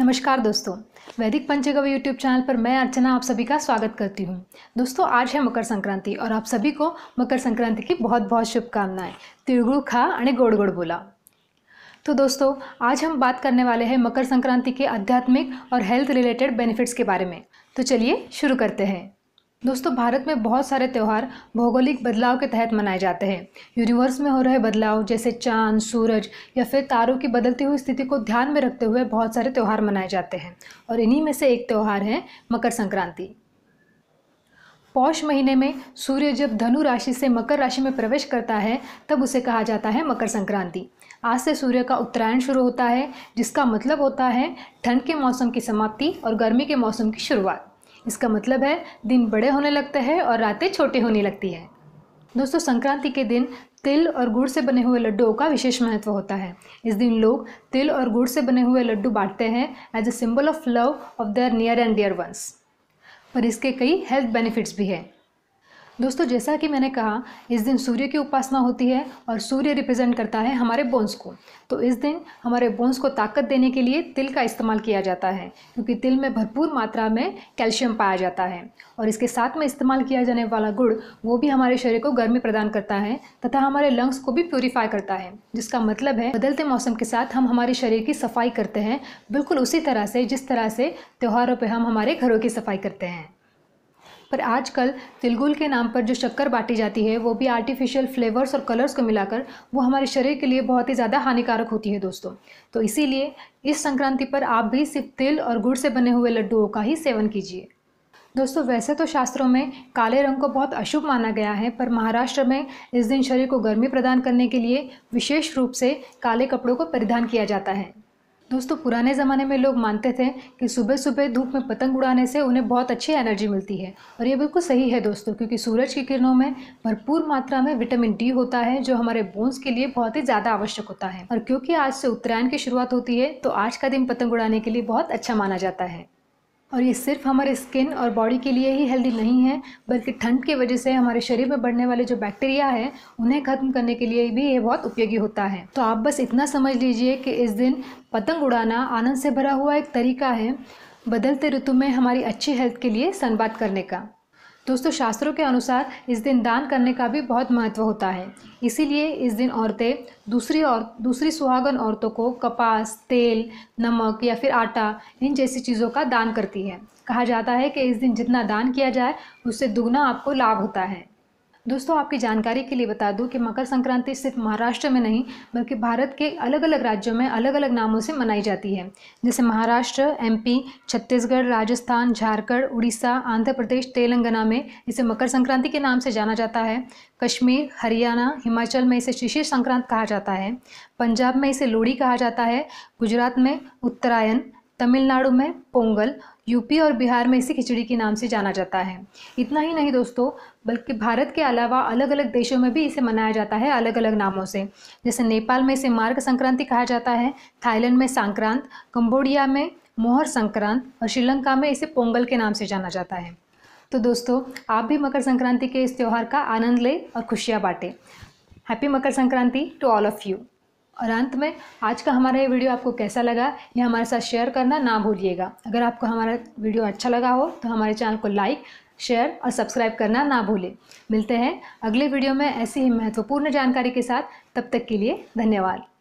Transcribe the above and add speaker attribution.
Speaker 1: नमस्कार दोस्तों वैदिक पंचगव्य यूट्यूब चैनल पर मैं अर्चना आप सभी का स्वागत करती हूँ दोस्तों आज है मकर संक्रांति और आप सभी को मकर संक्रांति की बहुत बहुत शुभकामनाएं तिड़गुड़ खा और गोड गोड बोला तो दोस्तों आज हम बात करने वाले हैं मकर संक्रांति के आध्यात्मिक और हेल्थ रिलेटेड बेनिफिट्स के बारे में तो चलिए शुरू करते हैं दोस्तों भारत में बहुत सारे त्यौहार भौगोलिक बदलाव के तहत मनाए जाते हैं यूनिवर्स में हो रहे बदलाव जैसे चांद सूरज या फिर तारों की बदलती हुई स्थिति को ध्यान में रखते हुए बहुत सारे त्यौहार मनाए जाते हैं और इन्हीं में से एक त्यौहार है मकर संक्रांति पौष महीने में सूर्य जब धनु राशि से मकर राशि में प्रवेश करता है तब उसे कहा जाता है मकर संक्रांति आज से सूर्य का उत्तरायण शुरू होता है जिसका मतलब होता है ठंड के मौसम की समाप्ति और गर्मी के मौसम की शुरुआत इसका मतलब है दिन बड़े होने लगते हैं और रातें छोटी होने लगती है दोस्तों संक्रांति के दिन तिल और गुड़ से बने हुए लड्डुओं का विशेष महत्व होता है इस दिन लोग तिल और गुड़ से बने हुए लड्डू बांटते हैं as a symbol of love of their near and dear ones पर इसके कई हेल्थ बेनिफिट्स भी हैं दोस्तों जैसा कि मैंने कहा इस दिन सूर्य की उपासना होती है और सूर्य रिप्रेजेंट करता है हमारे बोन्स को तो इस दिन हमारे बोन्स को ताकत देने के लिए तिल का इस्तेमाल किया जाता है क्योंकि तिल में भरपूर मात्रा में कैल्शियम पाया जाता है और इसके साथ में इस्तेमाल किया जाने वाला गुड़ वो भी हमारे शरीर को गर्मी प्रदान करता है तथा हमारे लंग्स को भी प्योरीफाई करता है जिसका मतलब है बदलते मौसम के साथ हम हमारे शरीर की सफाई करते हैं बिल्कुल उसी तरह से जिस तरह से त्योहारों पर हम हमारे घरों की सफाई करते हैं पर आजकल तिलगुल के नाम पर जो शक्कर बांटी जाती है वो भी आर्टिफिशियल फ्लेवर्स और कलर्स को मिलाकर वो हमारे शरीर के लिए बहुत ही ज़्यादा हानिकारक होती है दोस्तों तो इसीलिए इस संक्रांति पर आप भी सिर्फ तिल और गुड़ से बने हुए लड्डुओं का ही सेवन कीजिए दोस्तों वैसे तो शास्त्रों में काले रंग को बहुत अशुभ माना गया है पर महाराष्ट्र में इस दिन शरीर को गर्मी प्रदान करने के लिए विशेष रूप से काले कपड़ों को परिधान किया जाता है दोस्तों पुराने ज़माने में लोग मानते थे कि सुबह सुबह धूप में पतंग उड़ाने से उन्हें बहुत अच्छी एनर्जी मिलती है और ये बिल्कुल सही है दोस्तों क्योंकि सूरज की किरणों में भरपूर मात्रा में विटामिन डी होता है जो हमारे बोन्स के लिए बहुत ही ज़्यादा आवश्यक होता है और क्योंकि आज से उत्तरायण की शुरुआत होती है तो आज का दिन पतंग उड़ाने के लिए बहुत अच्छा माना जाता है और ये सिर्फ हमारे स्किन और बॉडी के लिए ही हेल्दी नहीं है बल्कि ठंड की वजह से हमारे शरीर में बढ़ने वाले जो बैक्टीरिया है उन्हें ख़त्म करने के लिए भी ये बहुत उपयोगी होता है तो आप बस इतना समझ लीजिए कि इस दिन पतंग उड़ाना आनंद से भरा हुआ एक तरीका है बदलते ऋतु में हमारी अच्छी हेल्थ के लिए संवाद करने का दोस्तों शास्त्रों के अनुसार इस दिन दान करने का भी बहुत महत्व होता है इसीलिए इस दिन औरतें दूसरी और दूसरी सुहागन औरतों को कपास तेल नमक या फिर आटा इन जैसी चीज़ों का दान करती है कहा जाता है कि इस दिन जितना दान किया जाए उससे दुगना आपको लाभ होता है दोस्तों आपकी जानकारी के लिए बता दूं कि मकर संक्रांति सिर्फ महाराष्ट्र में नहीं बल्कि भारत के अलग अलग राज्यों में अलग अलग नामों से मनाई जाती है जैसे महाराष्ट्र एमपी, छत्तीसगढ़ राजस्थान झारखंड, उड़ीसा आंध्र प्रदेश तेलंगाना में इसे मकर संक्रांति के नाम से जाना जाता है कश्मीर हरियाणा हिमाचल में इसे शिशिर संक्रांत कहा जाता है पंजाब में इसे लोहड़ी कहा जाता है गुजरात में उत्तरायण तमिलनाडु में पोंगल यूपी और बिहार में इसे खिचड़ी के नाम से जाना जाता है इतना ही नहीं दोस्तों बल्कि भारत के अलावा अलग अलग देशों में भी इसे मनाया जाता है अलग अलग नामों से जैसे नेपाल में इसे मार्ग संक्रांति कहा जाता है थाईलैंड में संक्रांत कम्बोडिया में मोहर संक्रांत और श्रीलंका में इसे पोंगल के नाम से जाना जाता है तो दोस्तों आप भी मकर संक्रांति के इस त्यौहार का आनंद लें और खुशियाँ बाँटें happy Makar Sankranti to all of you और अंत में आज का हमारा ये वीडियो आपको कैसा लगा ये हमारे साथ शेयर करना ना भूलिएगा अगर आपको हमारा वीडियो अच्छा लगा हो तो हमारे चैनल को लाइक शेयर और सब्सक्राइब करना ना भूलें मिलते हैं अगले वीडियो में ऐसी ही महत्वपूर्ण जानकारी के साथ तब तक के लिए धन्यवाद